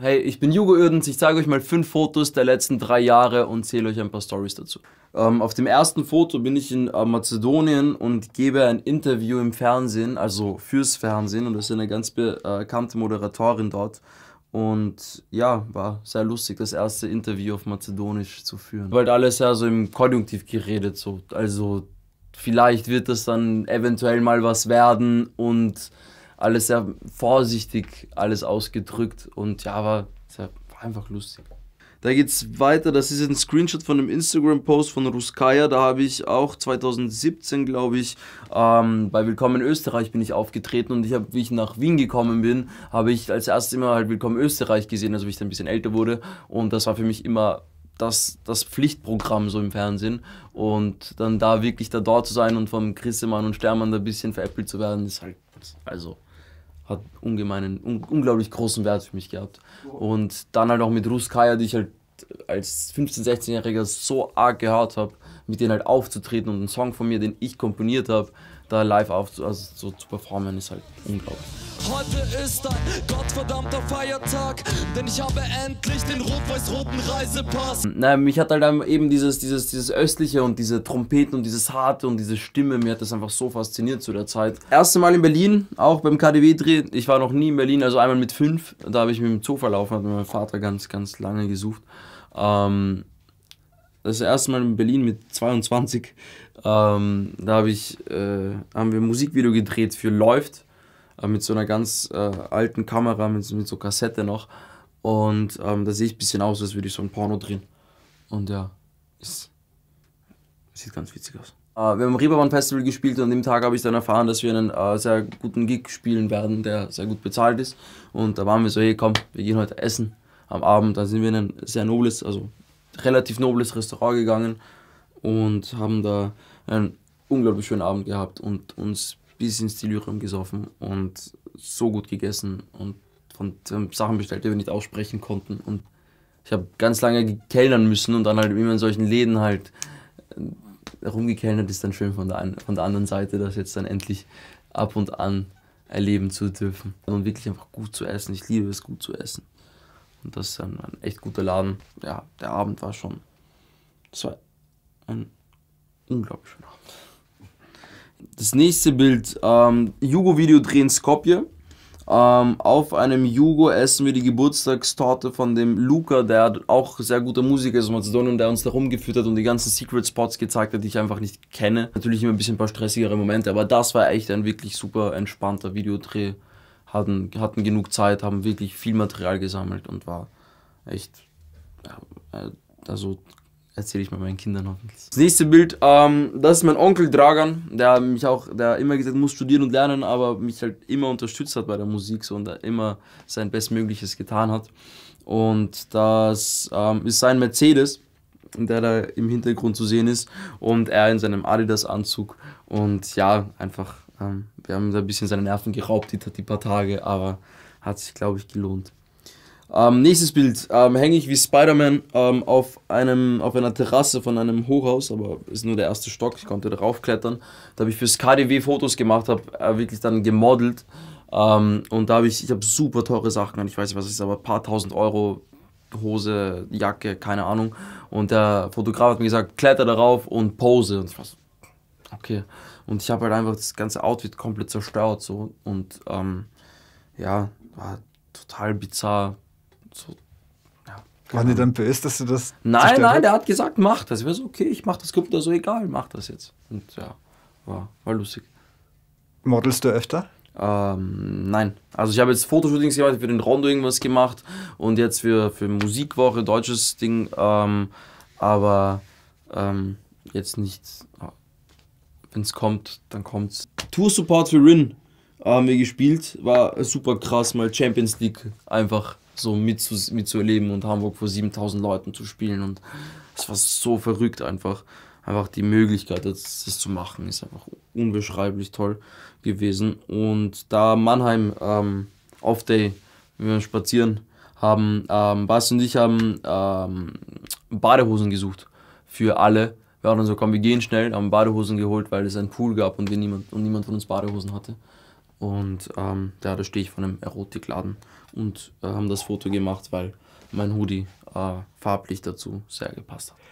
Hey, ich bin Jugo Oerdens, ich zeige euch mal fünf Fotos der letzten drei Jahre und zähle euch ein paar Stories dazu. Ähm, auf dem ersten Foto bin ich in äh, Mazedonien und gebe ein Interview im Fernsehen, also fürs Fernsehen und das ist eine ganz bekannte Moderatorin dort. Und ja, war sehr lustig, das erste Interview auf Mazedonisch zu führen. Weil alles ja so im Konjunktiv geredet, so. Also vielleicht wird das dann eventuell mal was werden und alles sehr vorsichtig, alles ausgedrückt und ja, war, war einfach lustig. Da geht es weiter. Das ist ein Screenshot von einem Instagram-Post von Ruskaya. Da habe ich auch 2017, glaube ich, ähm, bei Willkommen in Österreich bin ich aufgetreten und ich habe, wie ich nach Wien gekommen bin, habe ich als erstes immer halt Willkommen Österreich gesehen, also wie ich dann ein bisschen älter wurde. Und das war für mich immer das, das Pflichtprogramm so im Fernsehen. Und dann da wirklich da dort zu sein und vom Chrissemann und Stermann da ein bisschen veräppelt zu werden, ist halt, also hat ungemeinen, un unglaublich großen Wert für mich gehabt. Und dann halt auch mit Ruskaya, die ich halt als 15-, 16-Jähriger so arg gehört habe, mit denen halt aufzutreten und einen Song von mir, den ich komponiert habe, da live aufzu also so zu performen, ist halt unglaublich. Heute ist ein gottverdammter Feiertag, denn ich habe endlich den rot-weiß-roten Reisepass. Naja, mich hat halt eben dieses, dieses, dieses Östliche und diese Trompeten und dieses Harte und diese Stimme, mir hat das einfach so fasziniert zu der Zeit. Erste Mal in Berlin, auch beim KDW-Dreh. Ich war noch nie in Berlin, also einmal mit fünf, da habe ich mit dem Zoo verlaufen, hat mein Vater ganz, ganz lange gesucht. Ähm, das erste Mal in Berlin mit 22. Ähm, da hab ich, äh, haben wir ein Musikvideo gedreht für Läuft. Äh, mit so einer ganz äh, alten Kamera, mit, mit, so Kassette noch. Und ähm, da sehe ich ein bisschen aus, als würde ich so ein Porno drehen. Und ja, ist, sieht ganz witzig aus. Äh, wir haben Reeperbahn Festival gespielt und an dem Tag habe ich dann erfahren, dass wir einen äh, sehr guten Gig spielen werden, der sehr gut bezahlt ist. Und da waren wir so, hey komm, wir gehen heute essen am Abend. Da sind wir in ein sehr nobles, also relativ nobles Restaurant gegangen und haben da einen unglaublich schönen Abend gehabt und uns bis ins Delirium gesoffen und so gut gegessen und von Sachen bestellt, die wir nicht aussprechen konnten. Und ich habe ganz lange gekellnern müssen und dann halt immer in solchen Läden halt äh, rumgekellnert ist dann schön von der, von der anderen Seite, das jetzt dann endlich ab und an erleben zu dürfen. Und wirklich einfach gut zu essen. Ich liebe es, gut zu essen. Und das ist ein, ein echt guter Laden. Ja, der Abend war schon. Das war ein unglaublich schöner Abend. Das nächste Bild: ähm, Jugo-Video drehen Skopje. Ähm, auf einem Jugo essen wir die Geburtstagstorte von dem Luca, der auch sehr guter Musiker ist aus Mazedonien, der uns da rumgeführt hat und die ganzen Secret Spots gezeigt hat, die ich einfach nicht kenne. Natürlich immer ein bisschen ein paar stressigere Momente, aber das war echt ein wirklich super entspannter Videodreh hatten, hatten genug Zeit, haben wirklich viel Material gesammelt und war echt, äh, also erzähle ich mal meinen Kindern hoffentlich. Das nächste Bild, ähm, das ist mein Onkel Dragan, der mich auch, der immer gesagt muss studieren und lernen, aber mich halt immer unterstützt hat bei der Musik so, und immer sein Bestmögliches getan hat. Und das ähm, ist sein Mercedes, der da im Hintergrund zu sehen ist und er in seinem Adidas-Anzug und ja, einfach ähm, wir haben da ein bisschen seine Nerven geraubt, die, die paar Tage, aber hat sich, glaube ich, gelohnt. Ähm, nächstes Bild. Ähm, Hänge ich wie Spider-Man ähm, auf, auf einer Terrasse von einem Hochhaus, aber ist nur der erste Stock, ich konnte darauf klettern. Da habe ich fürs KDW Fotos gemacht, habe äh, wirklich dann gemodelt. Ähm, und da habe ich, ich habe super teure Sachen an, ich weiß nicht, was es ist, aber ein paar tausend Euro Hose, Jacke, keine Ahnung. Und der Fotograf hat mir gesagt, kletter darauf und pose. Und ich war so, Okay. Und ich habe halt einfach das ganze Outfit komplett zerstört so und ähm, ja, war total bizarr. So, ja, Waren die dann böse, dass du das? Nein, nein, hat? der hat gesagt, mach das. Ich war so, okay, ich mach das, kommt so egal, mach das jetzt. Und ja, war, war lustig. Modelst du öfter? Ähm, nein. Also ich habe jetzt Fotoshootings gemacht, für den Rondo irgendwas gemacht und jetzt für, für Musikwoche, deutsches Ding, ähm, aber ähm, jetzt nicht wenn es kommt, dann kommt's. Tour-Support für Rin haben wir gespielt. War super krass, mal Champions League einfach so mitzuerleben mit und Hamburg vor 7000 Leuten zu spielen. Und es war so verrückt einfach. Einfach die Möglichkeit, das, das, zu machen, ist einfach unbeschreiblich toll gewesen. Und da Mannheim ähm, Off-Day, wenn wir spazieren, haben ähm, Bas und ich haben ähm, Badehosen gesucht für alle wir waren dann so, komm, wir gehen schnell, haben Badehosen geholt, weil es einen Pool gab und, niemand, und niemand von uns Badehosen hatte. Und ähm, ja, da stehe ich vor einem Erotikladen und äh, haben das Foto gemacht, weil mein Hoodie äh, farblich dazu sehr gepasst hat.